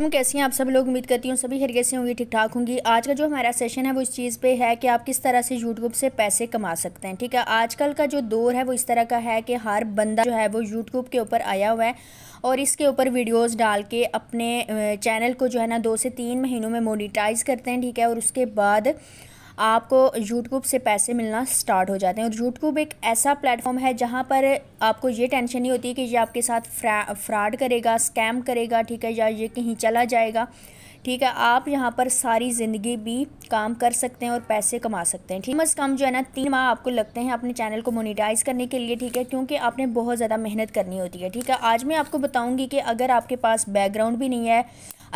हम कैसी हैं आप सब लोग उम्मीद करती हूँ सभी खरीके से होंगी ठीक ठाक होंगी आज का जो हमारा सेशन है वो इस चीज़ पे है कि आप किस तरह से यूट्यूब से पैसे कमा सकते हैं ठीक है आजकल का जो दौर है वो इस तरह का है कि हर बंदा जो है वो यूट्यूब के ऊपर आया हुआ है और इसके ऊपर वीडियोस डाल के अपने चैनल को जो है ना दो से तीन महीनों में मोनिटाइज करते हैं ठीक है और उसके बाद आपको यूट्यूब से पैसे मिलना स्टार्ट हो जाते हैं और यूट्यूब एक ऐसा प्लेटफॉर्म है जहाँ पर आपको ये टेंशन नहीं होती कि ये आपके साथ फ्रा फ्रॉड करेगा स्कैम करेगा ठीक है या ये कहीं चला जाएगा ठीक है आप यहाँ पर सारी ज़िंदगी भी काम कर सकते हैं और पैसे कमा सकते हैं ठीक है कम जो है ना तीन माह आपको लगते हैं अपने चैनल को मोनिटाइज करने के लिए ठीक है क्योंकि आपने बहुत ज़्यादा मेहनत करनी होती है ठीक है आज मैं आपको बताऊँगी कि अगर आपके पास बैकग्राउंड भी नहीं है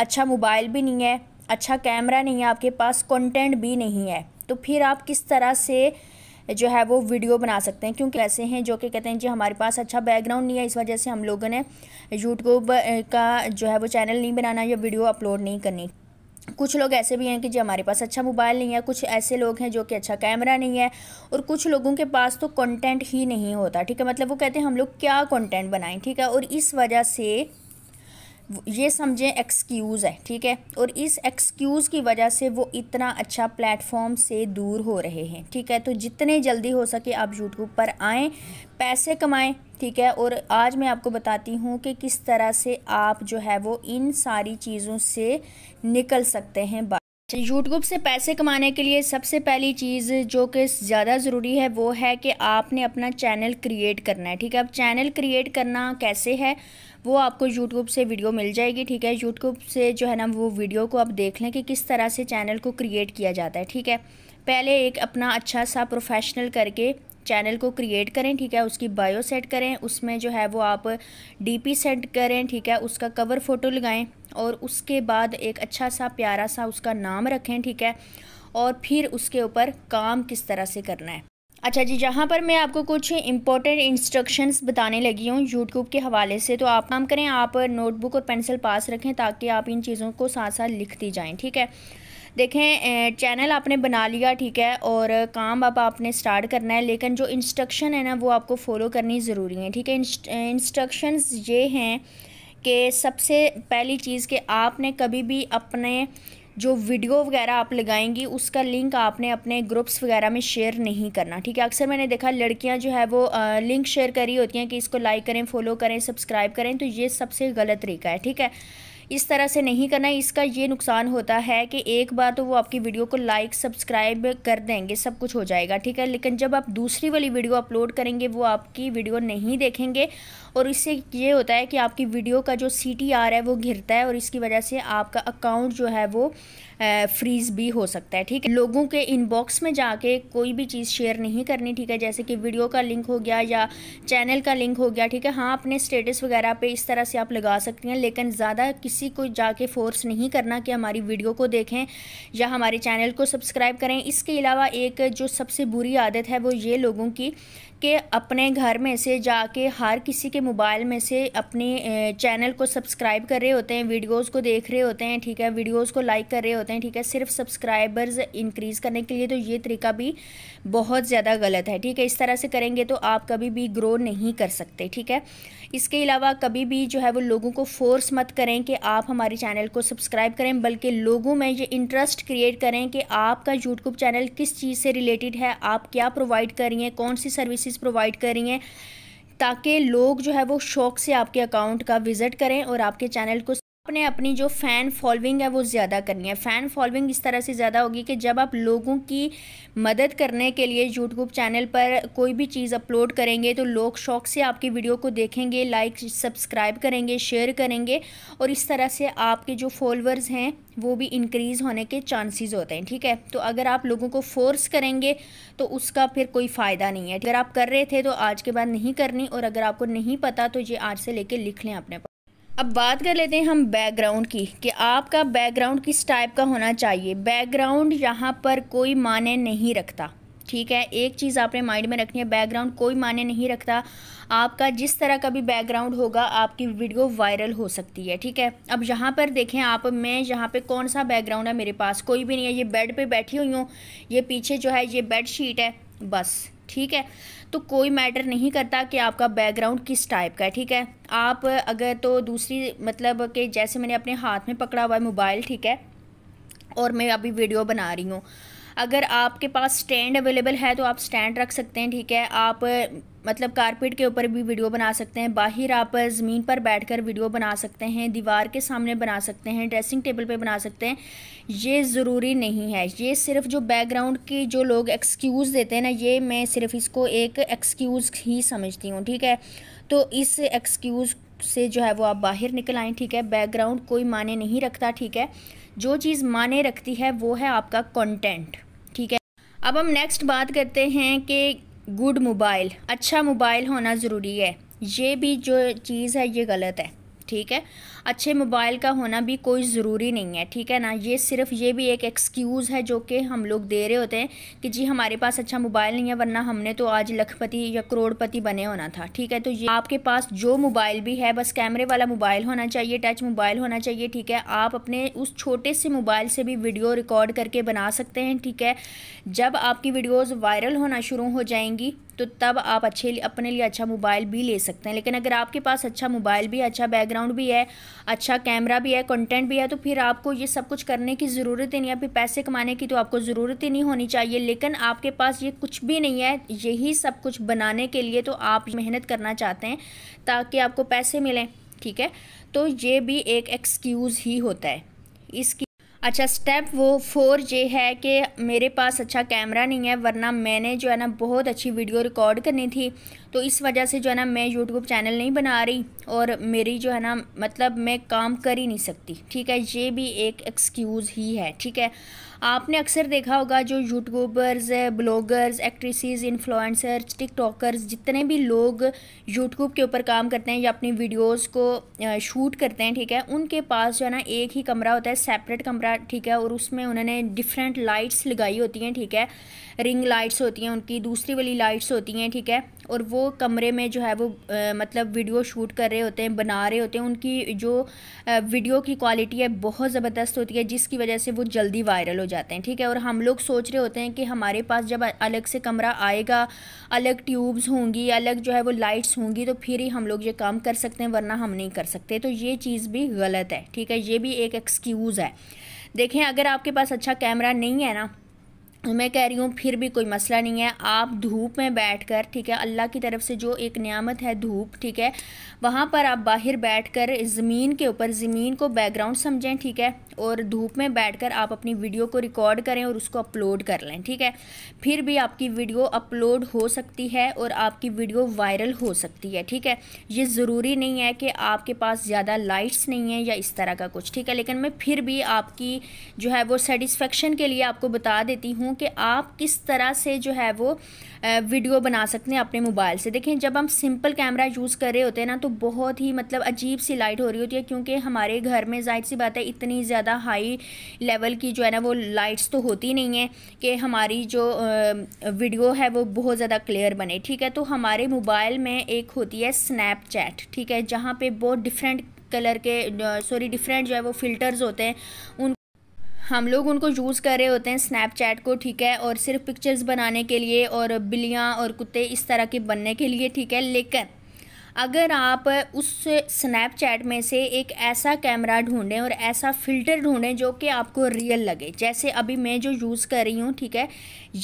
अच्छा मोबाइल भी नहीं है अच्छा कैमरा नहीं है आपके पास कंटेंट भी नहीं है तो फिर आप किस तरह से जो है वो वीडियो बना सकते हैं क्योंकि ऐसे हैं जो कि कहते हैं जी हमारे पास अच्छा बैकग्राउंड नहीं है इस वजह से हम लोगों ने यूट्यूब का जो है वो चैनल नहीं बनाना या वीडियो अपलोड नहीं करनी कुछ लोग ऐसे भी हैं कि जी हमारे पास अच्छा मोबाइल नहीं है कुछ ऐसे लोग हैं जो कि अच्छा कैमरा नहीं है और कुछ लोगों के पास तो कंटेंट ही नहीं होता ठीक है मतलब वो कहते हैं हम लोग क्या कंटेंट बनाएं ठीक है और इस वजह से ये समझें एक्सक्यूज़ है ठीक है और इस एक्सक्यूज़ की वजह से वो इतना अच्छा प्लेटफॉर्म से दूर हो रहे हैं ठीक है तो जितने जल्दी हो सके आप यूट्यूब पर आएँ पैसे कमाएँ ठीक है और आज मैं आपको बताती हूँ कि किस तरह से आप जो है वो इन सारी चीज़ों से निकल सकते हैं यूट्यूब तो से पैसे कमाने के लिए सबसे पहली चीज़ जो कि ज़्यादा ज़रूरी है वो है कि आपने अपना चैनल क्रिएट करना है ठीक है अब चैनल क्रिएट करना कैसे है वो आपको यूट्यूब से वीडियो मिल जाएगी ठीक है यूट्यूब से जो है ना वो वीडियो को आप देख लें कि किस तरह से चैनल को क्रिएट किया जाता है ठीक है पहले एक अपना अच्छा सा प्रोफेशनल करके चैनल को क्रिएट करें ठीक है उसकी बायो सेट करें उसमें जो है वो आप डीपी सेट करें ठीक है उसका कवर फ़ोटो लगाएं और उसके बाद एक अच्छा सा प्यारा सा उसका नाम रखें ठीक है और फिर उसके ऊपर काम किस तरह से करना है अच्छा जी जहाँ पर मैं आपको कुछ इंपॉर्टेंट इंस्ट्रक्शंस बताने लगी हूँ यूट्यूब के हवाले से तो आप काम करें आप नोटबुक और पेंसिल पास रखें ताकि आप इन चीज़ों को साथ साथ लिखती जाएँ ठीक है देखें चैनल आपने बना लिया ठीक है और काम अब आप आपने स्टार्ट करना है लेकिन जो इंस्ट्रक्शन है ना वो आपको फॉलो करनी ज़रूरी है ठीक है इंस्ट्रक्शंस ये हैं कि सबसे पहली चीज़ कि आपने कभी भी अपने जो वीडियो वगैरह आप लगाएंगी उसका लिंक आपने अपने ग्रुप्स वगैरह में शेयर नहीं करना ठीक है अक्सर मैंने देखा लड़कियां जो है वो आ, लिंक शेयर करी होती हैं कि इसको लाइक करें फॉलो करें सब्सक्राइब करें तो ये सबसे गलत तरीका है ठीक है इस तरह से नहीं करना इसका ये नुकसान होता है कि एक बार तो वो आपकी वीडियो को लाइक सब्सक्राइब कर देंगे सब कुछ हो जाएगा ठीक है लेकिन जब आप दूसरी वाली वीडियो अपलोड करेंगे वो आपकी वीडियो नहीं देखेंगे और इससे ये होता है कि आपकी वीडियो का जो सी टी आर है वो घिरता है और इसकी वजह से आपका अकाउंट जो है वो फ्रीज़ भी हो सकता है ठीक है लोगों के इनबॉक्स में जाके कोई भी चीज़ शेयर नहीं करनी ठीक है जैसे कि वीडियो का लिंक हो गया या चैनल का लिंक हो गया ठीक है हाँ अपने स्टेटस वगैरह पे इस तरह से आप लगा सकती हैं लेकिन ज़्यादा किसी को जाके फोर्स नहीं करना कि हमारी वीडियो को देखें या हमारे चैनल को सब्सक्राइब करें इसके अलावा एक जो सबसे बुरी आदत है वो ये लोगों की कि अपने घर में से जाके हर किसी के मोबाइल में से अपने चैनल को सब्सक्राइब कर रहे होते हैं वीडियोस को देख रहे होते हैं ठीक है वीडियोस को लाइक कर रहे होते हैं ठीक है सिर्फ सब्सक्राइबर्स इंक्रीज़ करने के लिए तो ये तरीका भी बहुत ज़्यादा गलत है ठीक है इस तरह से करेंगे तो आप कभी भी ग्रो नहीं कर सकते ठीक है इसके अलावा कभी भी जो है वो लोगों को फोर्स मत करें कि आप हमारे चैनल को सब्सक्राइब करें बल्कि लोगों में ये इंटरेस्ट क्रिएट करें कि आपका यूट्यूब चैनल किस चीज़ से रिलेटेड है आप क्या प्रोवाइड कर रही हैं कौन सी सर्विसेज प्रोवाइड कर रही हैं ताकि लोग जो है वो शौक से आपके अकाउंट का विज़िट करें और आपके चैनल को आपने अपनी जो फ़ैन फॉलोइंग है वो ज़्यादा करनी है फ़ैन फॉलोइंग इस तरह से ज़्यादा होगी कि जब आप लोगों की मदद करने के लिए यूट्यूब चैनल पर कोई भी चीज़ अपलोड करेंगे तो लोग शौक से आपकी वीडियो को देखेंगे लाइक सब्सक्राइब करेंगे शेयर करेंगे और इस तरह से आपके जो फॉलोअर्स हैं वो भी इंक्रीज़ होने के चांसेस होते हैं ठीक है तो अगर आप लोगों को फोर्स करेंगे तो उसका फिर कोई फ़ायदा नहीं है अगर आप कर रहे थे तो आज के बाद नहीं करनी और अगर आपको नहीं पता तो ये आज से लेके लिख लें अपने अब बात कर लेते हैं हम बैकग्राउंड की कि आपका बैकग्राउंड किस टाइप का होना चाहिए बैकग्राउंड यहाँ पर कोई माने नहीं रखता ठीक है एक चीज़ आपने माइंड में रखनी है बैकग्राउंड कोई माने नहीं रखता आपका जिस तरह का भी बैकग्राउंड होगा आपकी वीडियो वायरल हो सकती है ठीक है अब यहाँ पर देखें आप मैं यहाँ पे कौन सा बैकग्राउंड है मेरे पास कोई भी नहीं है ये बेड पे बैठी हुई हूँ ये पीछे जो है ये बेड शीट है बस ठीक है तो कोई मैटर नहीं करता कि आपका बैकग्राउंड किस टाइप का है ठीक है आप अगर तो दूसरी मतलब कि जैसे मैंने अपने हाथ में पकड़ा हुआ है मोबाइल ठीक है और मैं अभी वीडियो बना रही हूँ अगर आपके पास स्टैंड अवेलेबल है तो आप स्टैंड रख सकते हैं ठीक है आप मतलब कारपेट के ऊपर भी वीडियो बना सकते हैं बाहर आप ज़मीन पर बैठकर वीडियो बना सकते हैं दीवार के सामने बना सकते हैं ड्रेसिंग टेबल पे बना सकते हैं ये ज़रूरी नहीं है ये सिर्फ जो बैकग्राउंड की जो लोग एक्सक्यूज़ देते हैं ना ये मैं सिर्फ इसको एक एक्सक्यूज़ ही समझती हूँ ठीक है तो इस एक्सक्यूज़ से जो है वो आप बाहर निकल आएँ ठीक है बैकग्राउंड कोई माने नहीं रखता ठीक है जो चीज़ माने रखती है वो है आपका कंटेंट ठीक है अब हम नेक्स्ट बात करते हैं कि गुड मोबाइल अच्छा मोबाइल होना ज़रूरी है ये भी जो चीज़ है ये गलत है ठीक है अच्छे मोबाइल का होना भी कोई ज़रूरी नहीं है ठीक है ना ये सिर्फ ये भी एक एक्सक्यूज़ है जो कि हम लोग दे रहे होते हैं कि जी हमारे पास अच्छा मोबाइल नहीं है वरना हमने तो आज लखपति या करोड़पति बने होना था ठीक है तो ये आपके पास जो मोबाइल भी है बस कैमरे वाला मोबाइल होना चाहिए टच मोबाइल होना चाहिए ठीक है आप अपने उस छोटे से मोबाइल से भी वीडियो रिकॉर्ड करके बना सकते हैं ठीक है जब आपकी वीडियोज़ वायरल होना शुरू हो जाएंगी तो तब आप अच्छे अपने लिए अच्छा मोबाइल भी ले सकते हैं लेकिन अगर आपके पास अच्छा मोबाइल भी है अच्छा बैकग्राउंड भी है अच्छा कैमरा भी है कंटेंट भी है तो फिर आपको ये सब कुछ करने की ज़रूरत ही नहीं है फिर पैसे कमाने की तो आपको ज़रूरत ही नहीं होनी चाहिए लेकिन आपके पास ये कुछ भी नहीं है यही सब कुछ बनाने के लिए तो आप मेहनत करना चाहते हैं ताकि आपको पैसे मिलें ठीक है तो ये भी एक एक्सक्यूज़ ही होता है इसकी अच्छा स्टेप वो फोर ये है कि मेरे पास अच्छा कैमरा नहीं है वरना मैंने जो है ना बहुत अच्छी वीडियो रिकॉर्ड करनी थी तो इस वजह से जो है ना मैं यूट्यूब चैनल नहीं बना रही और मेरी जो है ना मतलब मैं काम कर ही नहीं सकती ठीक है ये भी एक एक्सक्यूज़ ही है ठीक है आपने अक्सर देखा होगा जो YouTubers bloggers actresses influencers TikTokers जितने भी लोग यूट्यूब के ऊपर काम करते हैं या अपनी वीडियोस को शूट करते हैं ठीक है उनके पास जो है ना एक ही कमरा होता है सेपरेट कमरा ठीक है और उसमें उन्होंने डिफरेंट लाइट्स लगाई होती हैं ठीक है रिंग लाइट्स होती हैं उनकी दूसरी वाली लाइट्स होती हैं ठीक है और वो कमरे में जो है वो आ, मतलब वीडियो शूट कर रहे होते हैं बना रहे होते हैं उनकी जो आ, वीडियो की क्वालिटी है बहुत ज़बरदस्त होती है जिसकी वजह से वो जल्दी वायरल हो जाते हैं ठीक है और हम लोग सोच रहे होते हैं कि हमारे पास जब अलग से कमरा आएगा अलग ट्यूब्स होंगी अलग जो है वो लाइट्स होंगी तो फिर ही हम लोग ये काम कर सकते हैं वरना हम नहीं कर सकते तो ये चीज़ भी गलत है ठीक है ये भी एक एक्सक्यूज़ है देखें अगर आपके पास अच्छा कैमरा नहीं है ना मैं कह रही हूँ फिर भी कोई मसला नहीं है आप धूप में बैठकर ठीक है अल्लाह की तरफ से जो एक नियामत है धूप ठीक है वहाँ पर आप बाहर बैठकर ज़मीन के ऊपर ज़मीन को बैकग्राउंड समझें ठीक है और धूप में बैठकर आप अपनी वीडियो को रिकॉर्ड करें और उसको अपलोड कर लें ठीक है फिर भी आपकी वीडियो अपलोड हो सकती है और आपकी वीडियो वायरल हो सकती है ठीक है ये ज़रूरी नहीं है कि आपके पास ज़्यादा लाइट्स नहीं है या इस तरह का कुछ ठीक है लेकिन मैं फिर भी आपकी जो है वो सेटिस्फेक्शन के लिए आपको बता देती हूँ हूँ कि आप किस तरह से जो है वो वीडियो बना सकते हैं अपने मोबाइल से देखें जब हम सिंपल कैमरा यूज़ कर रहे होते हैं ना तो बहुत ही मतलब अजीब सी लाइट हो रही होती है क्योंकि हमारे घर में जाहिर सी बात है इतनी ज़्यादा हाई लेवल की जो है ना वो लाइट्स तो होती नहीं है कि हमारी जो वीडियो है वो बहुत ज़्यादा क्लियर बने ठीक है तो हमारे मोबाइल में एक होती है स्नैपचैट ठीक है जहाँ पर बहुत डिफरेंट कलर के सॉरी डिफरेंट जो है वो फ़िल्टर्स होते हैं उन हम लोग उनको यूज़ कर रहे होते हैं स्नैपचैट को ठीक है और सिर्फ पिक्चर्स बनाने के लिए और बिल्लियाँ और कुत्ते इस तरह के बनने के लिए ठीक है लेकिन अगर आप उस स्नैपचैट में से एक ऐसा कैमरा ढूंढें और ऐसा फ़िल्टर ढूंढें जो कि आपको रियल लगे जैसे अभी मैं जो यूज़ कर रही हूँ ठीक है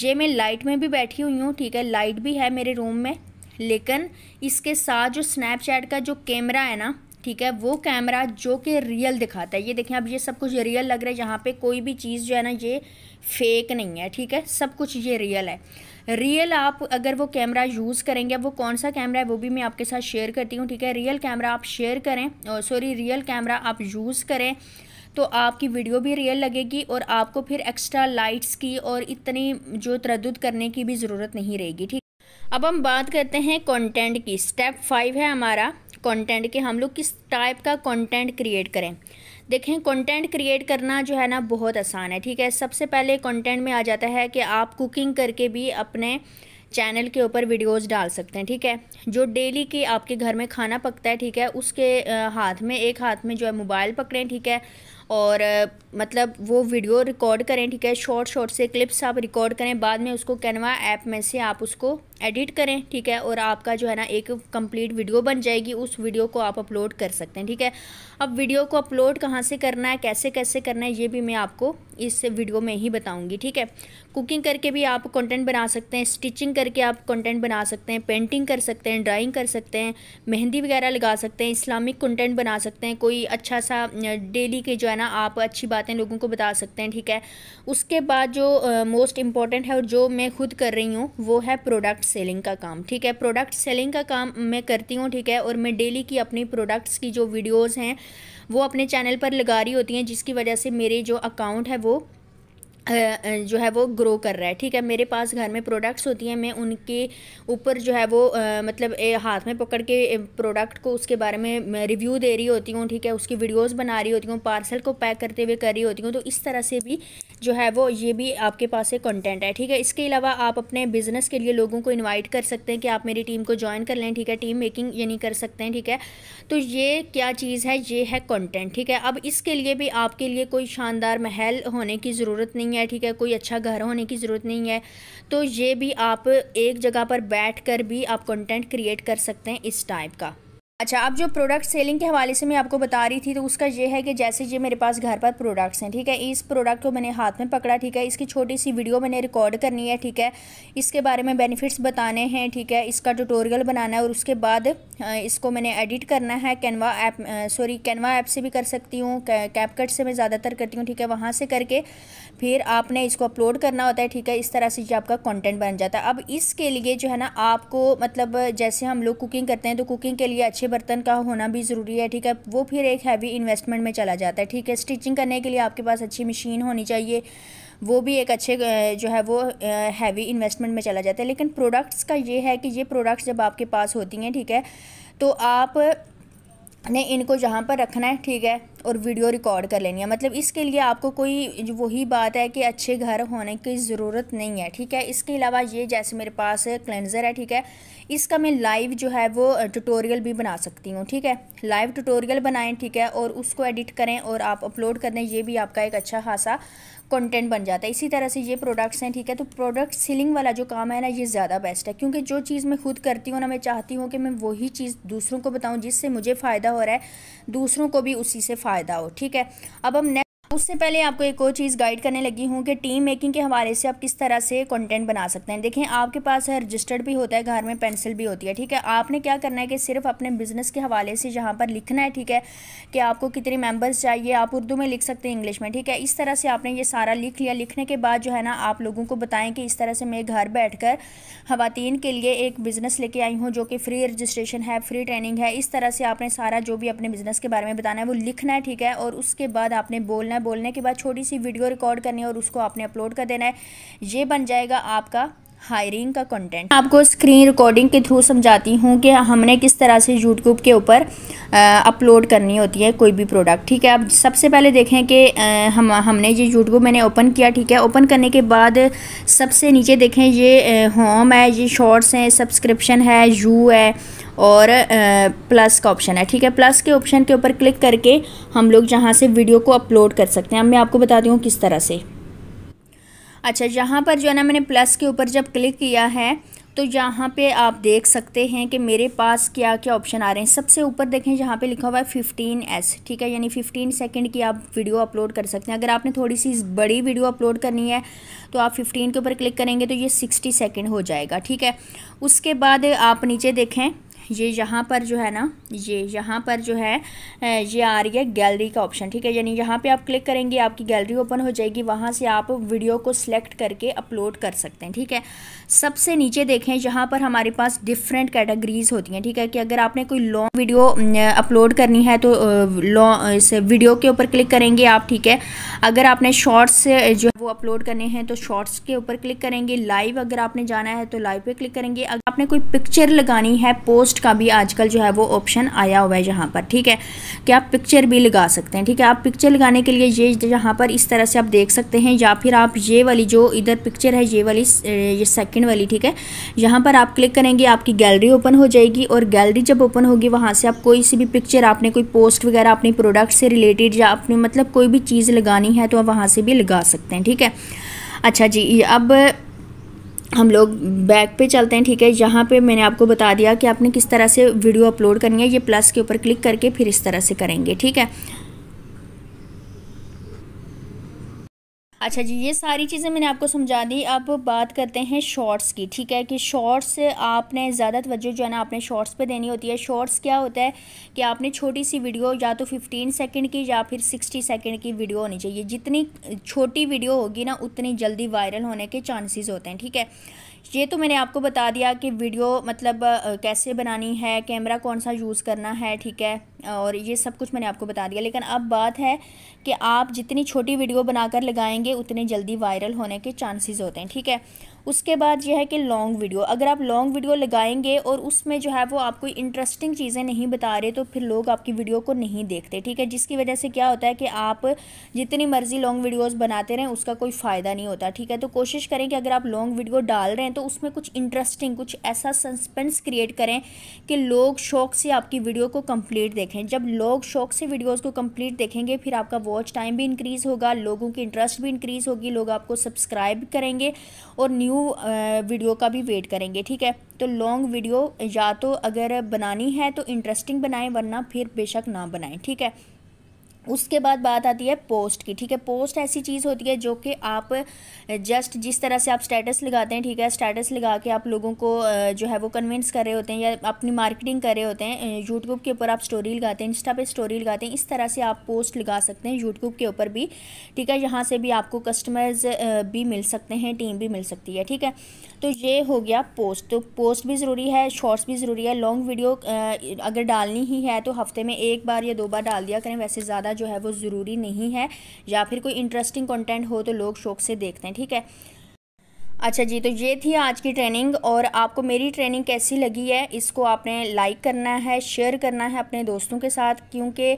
ये मैं लाइट में भी बैठी हुई हूँ ठीक है लाइट भी है मेरे रूम में लेकिन इसके साथ जो स्नैपचैट का जो कैमरा है ना ठीक है वो कैमरा जो कि रियल दिखाता है ये देखें अब ये सब कुछ रियल लग रहा है जहाँ पे कोई भी चीज़ जो है ना ये फेक नहीं है ठीक है सब कुछ ये रियल है रियल आप अगर वो कैमरा यूज़ करेंगे वो कौन सा कैमरा है वो भी मैं आपके साथ शेयर करती हूँ ठीक है रियल कैमरा आप शेयर करें सॉरी रियल कैमरा आप यूज़ करें तो आपकी वीडियो भी रियल लगेगी और आपको फिर एक्स्ट्रा लाइट्स की और इतनी जो तरद करने की भी ज़रूरत नहीं रहेगी ठीक अब हम बात करते हैं कंटेंट की स्टेप फाइव है हमारा कंटेंट कि हम लोग किस टाइप का कंटेंट क्रिएट करें देखें कंटेंट क्रिएट करना जो है ना बहुत आसान है ठीक है सबसे पहले कंटेंट में आ जाता है कि आप कुकिंग करके भी अपने चैनल के ऊपर वीडियोस डाल सकते हैं ठीक है जो डेली के आपके घर में खाना पकता है ठीक है उसके हाथ में एक हाथ में जो है मोबाइल पकड़ें ठीक है और मतलब वो वीडियो रिकॉर्ड करें ठीक है शॉर्ट शॉर्ट से क्लिप्स आप रिकॉर्ड करें बाद में उसको कैनवा ऐप में से आप उसको एडिट करें ठीक है और आपका जो है ना एक कंप्लीट वीडियो बन जाएगी उस वीडियो को आप अपलोड कर सकते हैं ठीक है अब वीडियो को अपलोड कहाँ से करना है कैसे कैसे करना है ये भी मैं आपको इस वीडियो में ही बताऊंगी ठीक है कुकिंग करके भी आप कंटेंट बना सकते हैं स्टिचिंग करके आप कंटेंट बना सकते हैं पेंटिंग कर सकते हैं ड्राइंग कर सकते हैं मेहंदी वगैरह लगा सकते हैं इस्लामिक कंटेंट बना सकते हैं कोई अच्छा सा डेली के जो है ना आप अच्छी बातें लोगों को बता सकते हैं ठीक है उसके बाद जो मोस्ट इम्पॉर्टेंट है और जो मैं खुद कर रही हूँ वो है प्रोडक्ट सेलिंग का काम ठीक है प्रोडक्ट सेलिंग का काम मैं करती हूँ ठीक है और मैं डेली की अपनी प्रोडक्ट्स की जो वीडियोज़ हैं वो अपने चैनल पर लगा रही होती हैं जिसकी वजह से मेरे जो अकाउंट है वो vou जो है वो ग्रो कर रहा है ठीक है मेरे पास घर में प्रोडक्ट्स होती हैं मैं उनके ऊपर जो है वो आ, मतलब ए, हाथ में पकड़ के प्रोडक्ट को उसके बारे में रिव्यू दे रही होती हूँ ठीक है उसकी वीडियोस बना रही होती हूँ पार्सल को पैक करते हुए कर रही होती हूँ तो इस तरह से भी जो है वो ये भी आपके पास एक कंटेंट है ठीक है इसके अलावा आप अपने बिज़नेस के लिए लोगों को इन्वाइट कर सकते हैं कि आप मेरी टीम को ज्वाइन कर लें ठीक है टीम मेकिंग नहीं कर सकते हैं ठीक है तो ये क्या चीज़ है ये है कॉन्टेंट ठीक है अब इसके लिए भी आपके लिए कोई शानदार महल होने की ज़रूरत नहीं है है ठीक है कोई अच्छा घर होने की ज़रूरत नहीं है तो ये भी आप एक जगह पर बैठ कर भी आप कंटेंट क्रिएट कर सकते हैं इस टाइप का अच्छा अब जो प्रोडक्ट सेलिंग के हवाले से मैं आपको बता रही थी तो उसका ये है कि जैसे ये मेरे पास घर पर प्रोडक्ट्स हैं ठीक है इस प्रोडक्ट को मैंने हाथ में पकड़ा ठीक है इसकी छोटी सी वीडियो मैंने रिकॉर्ड करनी है ठीक है इसके बारे में बेनिफिट्स बताने हैं ठीक है इसका ट्यूटोरियल बनाना है और उसके बाद इसको मैंने एडिट करना है Canva app sorry Canva app से भी कर सकती हूँ कैपकट से मैं ज़्यादातर करती हूँ ठीक है वहाँ से करके फिर आपने इसको अपलोड करना होता है ठीक है इस तरह से जो आपका कॉन्टेंट बन जाता है अब इसके लिए जो है ना आपको मतलब जैसे हम लोग कुकिंग करते हैं तो कुकिंग के लिए अच्छे के बर्तन का होना भी ज़रूरी है ठीक है वो फिर एक हैवी इन्वेस्टमेंट में चला जाता है ठीक है स्टिचिंग करने के लिए आपके पास अच्छी मशीन होनी चाहिए वो भी एक अच्छे जो है वो हैवी इन्वेस्टमेंट में चला जाता है लेकिन प्रोडक्ट्स का ये है कि ये प्रोडक्ट्स जब आपके पास होती हैं ठीक है तो आप ने इनको जहाँ पर रखना है ठीक है और वीडियो रिकॉर्ड कर लेनी है मतलब इसके लिए आपको कोई वही बात है कि अच्छे घर होने की ज़रूरत नहीं है ठीक है इसके अलावा ये जैसे मेरे पास क्लेंज़र है ठीक है इसका मैं लाइव जो है वो ट्यूटोरियल भी बना सकती हूँ ठीक है लाइव ट्यूटोरियल बनाएं ठीक है और उसको एडिट करें और आप अपलोड कर दें ये भी आपका एक अच्छा खासा कंटेंट बन जाता है इसी तरह से ये प्रोडक्ट्स हैं ठीक है तो प्रोडक्ट सेलिंग वाला जो काम है ना ये ज़्यादा बेस्ट है क्योंकि जो चीज़ मैं खुद करती हूँ ना मैं चाहती हूँ कि मैं वही चीज़ दूसरों को बताऊँ जिससे मुझे फ़ायदा हो रहा है दूसरों को भी उसी से फ़ायदा फ़ायदा हो ठीक है अब हम नेक्स्ट उससे पहले आपको एक और चीज़ गाइड करने लगी हूँ कि टीम मेकिंग के हवाले से आप किस तरह से कंटेंट बना सकते हैं देखें आपके पास है रजिस्टर्ड भी होता है घर में पेंसिल भी होती है ठीक है आपने क्या करना है कि सिर्फ अपने बिज़नेस के हवाले से जहाँ पर लिखना है ठीक है कि आपको कितने मेम्बर्स चाहिए आप उर्दू में लिख सकते हैं इंग्लिश में ठीक है इस तरह से आपने ये सारा लिख लिया लिखने के बाद जो है ना आप लोगों को बताएं कि इस तरह से मैं घर बैठ कर के लिए एक बिज़नेस लेके आई हूँ जो कि फ्री रजिस्ट्रेशन है फ्री ट्रेनिंग है इस तरह से आपने सारा जो भी अपने बिज़नेस के बारे में बताना है वो लिखना है ठीक है और उसके बाद आपने बोलना है बोलने के बाद छोटी सी वीडियो रिकॉर्ड करनी है और उसको आपने अपलोड कर देना है ये बन जाएगा आपका हायरिंग का कंटेंट आपको स्क्रीन रिकॉर्डिंग के थ्रू समझाती हूँ कि हमने किस तरह से यूट्यूब के ऊपर अपलोड करनी होती है कोई भी प्रोडक्ट ठीक है आप सबसे पहले देखें कि हम हमने ये यूट्यूब मैंने ओपन किया ठीक है ओपन करने के बाद सबसे नीचे देखें ये होम है ये शॉर्ट्स हैं सब्सक्रिप्शन है यू है और प्लस का ऑप्शन है ठीक है प्लस के ऑप्शन के ऊपर क्लिक करके हम लोग जहाँ से वीडियो को अपलोड कर सकते हैं अब मैं आपको बताती हूँ किस तरह से अच्छा यहाँ पर जो है ना मैंने प्लस के ऊपर जब क्लिक किया है तो यहाँ पे आप देख सकते हैं कि मेरे पास क्या क्या ऑप्शन आ रहे हैं सबसे ऊपर देखें जहाँ पे लिखा हुआ है फिफ्टीन एस ठीक है यानी फिफ्टीन सेकंड की आप वीडियो अपलोड कर सकते हैं अगर आपने थोड़ी सी बड़ी वीडियो अपलोड करनी है तो आप फिफ्टीन के ऊपर क्लिक करेंगे तो ये सिक्सटी सेकेंड हो जाएगा ठीक है उसके बाद आप नीचे देखें ये यहाँ पर जो है ना ये यहाँ पर जो है ये आ रही है गैलरी का ऑप्शन ठीक है यानी यहाँ पे आप क्लिक करेंगे आपकी गैलरी ओपन हो जाएगी वहाँ से आप वीडियो को सिलेक्ट करके अपलोड कर सकते हैं ठीक है सबसे नीचे देखें यहाँ पर हमारे पास डिफरेंट कैटेगरीज होती हैं ठीक है कि अगर आपने कोई लॉन्ग वीडियो अपलोड करनी है तो लॉन्ग इस वीडियो के ऊपर क्लिक करेंगे आप ठीक है अगर आपने शॉर्ट्स जो वो अपलोड करने हैं तो शॉर्ट्स के ऊपर क्लिक करेंगे लाइव अगर आपने जाना है तो लाइव पे क्लिक करेंगे अगर आपने कोई पिक्चर लगानी है पोस्ट पोस्ट का भी आजकल जो है वो ऑप्शन आया हुआ है यहाँ पर ठीक है कि आप पिक्चर भी लगा सकते हैं ठीक है आप पिक्चर लगाने के लिए ये यहाँ पर इस तरह से आप देख सकते हैं या फिर आप ये वाली जो इधर पिक्चर है ये वाली ये सेकेंड वाली ठीक है यहाँ पर आप क्लिक करेंगे आपकी गैलरी ओपन हो जाएगी और गैलरी जब ओपन होगी वहाँ से आप कोई सी भी पिक्चर आपने कोई पोस्ट वगैरह अपने प्रोडक्ट से रिलेटेड या अपने मतलब कोई भी चीज़ लगानी है तो आप वहाँ से भी लगा सकते हैं ठीक है अच्छा जी अब हम लोग बैक पे चलते हैं ठीक है यहाँ पे मैंने आपको बता दिया कि आपने किस तरह से वीडियो अपलोड करनी है ये प्लस के ऊपर क्लिक करके फिर इस तरह से करेंगे ठीक है अच्छा जी ये सारी चीज़ें मैंने आपको समझा दी अब बात करते हैं शॉर्ट्स की ठीक है कि शॉर्ट्स आपने ज़्यादा तवज्जो जो है ना आपने शॉर्ट्स पे देनी होती है शॉर्ट्स क्या होता है कि आपने छोटी सी वीडियो या तो 15 सेकंड की या फिर 60 सेकंड की वीडियो होनी चाहिए जितनी छोटी वीडियो होगी ना उतनी जल्दी वायरल होने के चांसेज़ होते हैं ठीक है ये तो मैंने आपको बता दिया कि वीडियो मतलब कैसे बनानी है कैमरा कौन सा यूज़ करना है ठीक है और ये सब कुछ मैंने आपको बता दिया लेकिन अब बात है कि आप जितनी छोटी वीडियो बनाकर लगाएंगे उतने जल्दी वायरल होने के चांसेस होते हैं ठीक है उसके बाद यह है कि लॉन्ग वीडियो अगर आप लॉन्ग वीडियो लगाएंगे और उसमें जो है वो आप कोई इंटरेस्टिंग चीज़ें नहीं बता रहे तो फिर लोग आपकी वीडियो को नहीं देखते ठीक है जिसकी वजह से क्या होता है कि आप जितनी मर्ज़ी लॉन्ग वीडियोस बनाते रहें उसका कोई फ़ायदा नहीं होता ठीक है तो कोशिश करें कि अगर आप लॉन्ग वीडियो डाल रहे हैं तो उसमें कुछ इंटरेस्टिंग कुछ ऐसा सस्पेंस क्रिएट करें कि लोग शौक से आपकी वीडियो को कम्प्लीट देखें देखें जब लोग शौक से वीडियोस को कंप्लीट देखेंगे फिर आपका वॉच टाइम भी इंक्रीज़ होगा लोगों की इंटरेस्ट भी इंक्रीज़ होगी लोग आपको सब्सक्राइब करेंगे और न्यू वीडियो का भी वेट करेंगे ठीक है तो लॉन्ग वीडियो या तो अगर बनानी है तो इंटरेस्टिंग बनाएं वरना फिर बेशक ना बनाएं ठीक है उसके बाद बात आती है पोस्ट की ठीक है पोस्ट ऐसी चीज़ होती है जो कि आप जस्ट जिस तरह से आप स्टेटस लगाते हैं ठीक है स्टेटस लगा के आप लोगों को जो है वो कन्विंस कर रहे होते हैं या अपनी मार्केटिंग कर रहे होते हैं यूट्यूब के ऊपर आप स्टोरी लगाते हैं इंस्टा पे स्टोरी लगाते हैं इस तरह से आप पोस्ट लगा सकते हैं यूट्यूब के ऊपर भी ठीक है यहाँ से भी आपको कस्टमर्स भी मिल सकते हैं टीम भी मिल सकती है ठीक है तो ये हो गया पोस्ट तो पोस्ट भी ज़रूरी है शॉर्ट्स भी ज़रूरी है लॉन्ग वीडियो अगर डालनी ही है तो हफ्ते में एक बार या दो बार डाल दिया करें वैसे ज़्यादा जो है वो ज़रूरी नहीं है या फिर कोई इंटरेस्टिंग कंटेंट हो तो लोग शौक से देखते हैं ठीक है अच्छा जी तो ये थी आज की ट्रेनिंग और आपको मेरी ट्रेनिंग कैसी लगी है इसको आपने लाइक करना है शेयर करना है अपने दोस्तों के साथ क्योंकि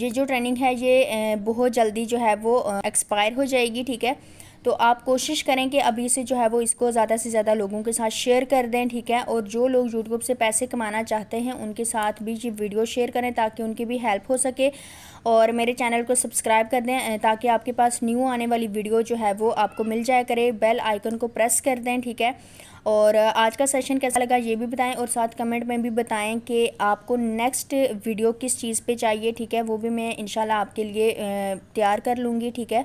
ये जो ट्रेनिंग है ये बहुत जल्दी जो है वो एक्सपायर हो जाएगी ठीक है तो आप कोशिश करें कि अभी से जो है वो इसको ज़्यादा से ज़्यादा लोगों के साथ शेयर कर दें ठीक है और जो लोग यूट्यूब से पैसे कमाना चाहते हैं उनके साथ भी ये वीडियो शेयर करें ताकि उनकी भी हेल्प हो सके और मेरे चैनल को सब्सक्राइब कर दें ताकि आपके पास न्यू आने वाली वीडियो जो है वो आपको मिल जाया करे बेल आइकन को प्रेस कर दें ठीक है और आज का सेशन कैसा लगा ये भी बताएं और साथ कमेंट में भी बताएं कि आपको नेक्स्ट वीडियो किस चीज़ पे चाहिए ठीक है वो भी मैं इंशाल्लाह आपके लिए तैयार कर लूँगी ठीक है